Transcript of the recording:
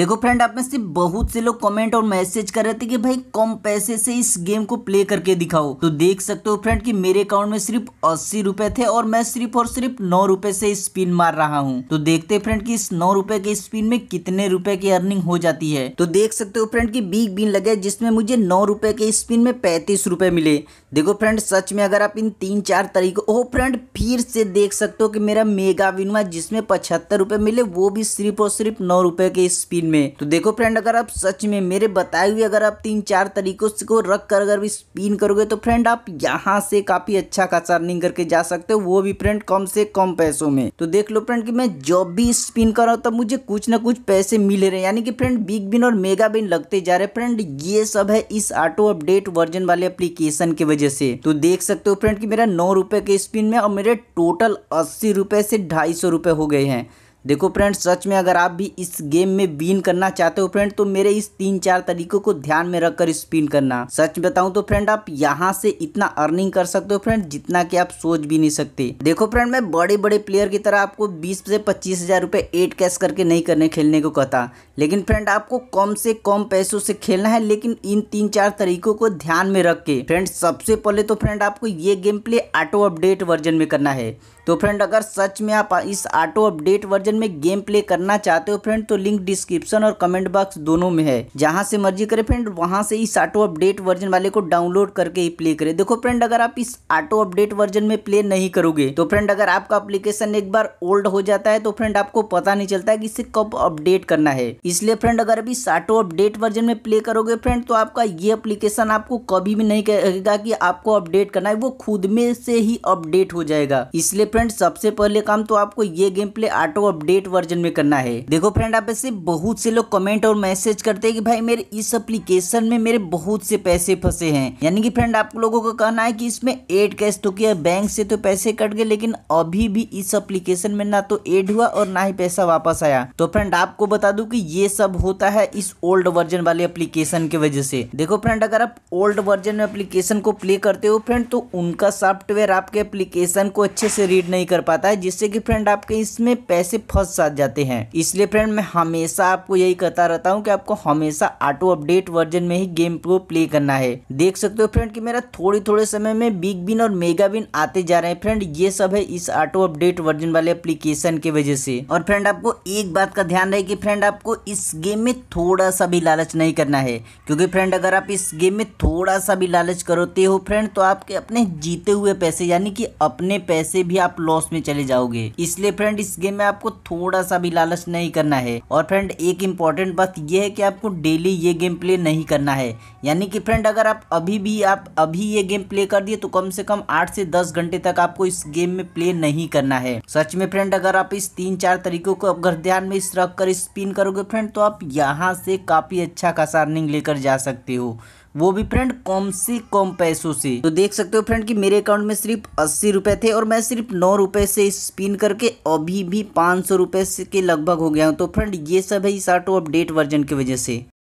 देखो फ्रेंड आप में से बहुत से लोग कमेंट और मैसेज कर रहे थे कि भाई कम पैसे से इस गेम को प्ले करके दिखाओ तो देख सकते हो फ्रेंड कि मेरे अकाउंट में सिर्फ अस्सी रुपए थे और मैं सिर्फ और सिर्फ नौ रुपए से स्पिन मार रहा हूँ तो देखते फ्रेंड की इस नौ रुपए के स्पिन में कितने रुपए की अर्निंग हो जाती है तो देख सकते हो फ्रेंड की बिग बिन लगे जिसमें मुझे नौ रुपए के स्पिन में पैंतीस रुपए मिले देखो फ्रेंड सच में अगर आप इन तीन चार तरीकों ओ फ्रेंड फिर से देख सकते हो कि मेरा मेगा विन हुआ जिसमें पचहत्तर रुपए मिले वो भी सिर्फ और सिर्फ नौ रुपए के स्पिन में तो देखो फ्रेंड अगर आप सच में मेरे बताए हुए अगर आप तीन चार तरीकों को रख कर अगर भी स्पिन करोगे तो फ्रेंड आप यहाँ से काफी अच्छा खासा अर्निंग करके जा सकते हो वो भी फ्रेंड कम से कम पैसों में तो देख लो फ्रेंड की मैं जब भी स्पिन कर रहा हूँ तब मुझे कुछ ना कुछ पैसे मिल रहे यानी कि फ्रेंड बिग बिन और मेगा बिन लगते जा रहे फ्रेंड ये सब है इस ऑटो अपडेट वर्जन वाले एप्लीकेशन की वजह से तो देख सकते हो फ्रेंड की मेरा नौ रुपए के स्पिन में और मेरे टोटल अस्सी रुपए से ढाई सौ रुपए हो गए हैं देखो फ्रेंड्स सच में अगर आप भी इस गेम में विन करना चाहते हो फ्रेंड तो मेरे इस तीन चार तरीकों को ध्यान में रखकर स्पिन करना सच बताऊं तो फ्रेंड आप यहाँ से इतना अर्निंग कर सकते हो फ्रेंड जितना कि आप सोच भी नहीं सकते देखो फ्रेंड मैं बड़े बड़े प्लेयर की तरह आपको बीस से पच्चीस हजार रुपए एट कैश करके नहीं करने खेलने को कहता लेकिन फ्रेंड आपको कम से कम पैसों से खेलना है लेकिन इन तीन चार तरीकों को ध्यान में रख के फ्रेंड सबसे पहले तो फ्रेंड आपको ये game play auto update version में करना है तो फ्रेंड अगर सच में आप इस ऑटो अपडेट वर्जन वर्जन में गेम प्ले करना चाहते हो फ्रेंड तो लिंक डिस्क्रिप्शन और कमेंट बॉक्स दोनों में है जहाँ से मर्जी करे फ्रेंड वहाँ से इस ऑटो अपडेट वर्जन वाले को डाउनलोड करके ही प्ले करे देखो फ्रेंड अगर आप इस ऑटो अपडेट वर्जन में प्ले नहीं करोगे तो फ्रेंड अगर आपका अप्लीकेशन एक बार ओल्ड हो जाता है तो फ्रेंड आपको पता नहीं चलता है कि इसे कब अपडेट करना है इसलिए फ्रेंड अगर अभी साटो अपडेट वर्जन में प्ले करोगे फ्रेंड तो आपका ये अप्लीकेशन आपको कभी भी नहीं कहेगा कि आपको अपडेट करना है वो खुद में से ही अपडेट हो जाएगा इसलिए फ्रेंड सबसे पहले काम तो आपको ये game play auto update version में करना है देखो फ्रेंड आप ऐसे बहुत से लोग कमेंट और मैसेज करते हैं कि भाई मेरे इस एप्लीकेशन में मेरे बहुत से पैसे फंसे हैं यानी कि फ्रेंड आप लोगों का कहना है कि इसमें एड कैश तो किया बैंक से तो पैसे कट गए लेकिन अभी भी इस एप्लीकेशन में ना तो एड हुआ और ना ही पैसा वापस आया तो फ्रेंड आपको बता दू की ये सब होता है इस ओल्ड वर्जन वाले एप्लीकेशन की वजह से देखो फ्रेंड अगर आप ओल्ड वर्जन में एप्लीकेशन को प्ले करते हो फ्रेंड तो उनका सॉफ्टवेयर आपके एप्लीकेशन को अच्छे से रीड नहीं कर पाता है जिससे कि फ्रेंड आपके इसमें पैसे फंस साथ जाते हैं इसलिए फ्रेंड मैं हमेशा आपको यही कहता रहता हूँ कि आपको हमेशा ऑटो अपडेट वर्जन में ही गेम को प्ले करना है देख सकते हो फ्रेंड कि मेरा थोड़े थोड़े समय में बिग बिन और मेगा बिन आते जा रहे हैं फ्रेंड ये सब है इस ऑटो अपडेट वर्जन वाले अप्लीकेशन की वजह से और फ्रेंड आपको एक बात का ध्यान रहे कि फ्रेंड आपको इस गेम में थोड़ा सा भी लालच नहीं करना है क्योंकि फ्रेंड अगर आप इस गेम में थोड़ा सा भी लालच करोते हो फ्रेंड तो आपके अपने जीते हुए पैसे यानी कि अपने पैसे भी आप लॉस में चले जाओगे इसलिए फ्रेंड इस गेम में आपको थोड़ा सा भी लालच नहीं करना है और फ्रेंड एक इम्पॉर्टेंट बात यह है कि आपको डेली ये गेम प्ले नहीं करना है यानी कि फ्रेंड अगर आप अभी भी आप अभी ये गेम प्ले कर दिए तो कम से कम आठ से दस घंटे तक आपको इस गेम में प्ले नहीं करना है सच में फ्रेंड अगर आप इस तीन चार तरीकों को अगर ध्यान में रख कर स्पिन करोगे फ्रेंड तो आप यहाँ से काफ़ी अच्छा खासा अर्निंग लेकर जा सकते हो वो भी फ्रेंड कम से कम पैसों से तो देख सकते हो फ्रेंड कि मेरे अकाउंट में सिर्फ अस्सी रुपए थे और मैं सिर्फ नौ रुपए से स्पिन करके अभी भी पांच सौ रुपए के लगभग हो गया हूँ तो फ्रेंड ये सब है इस ऑटो अपडेट वर्जन की वजह से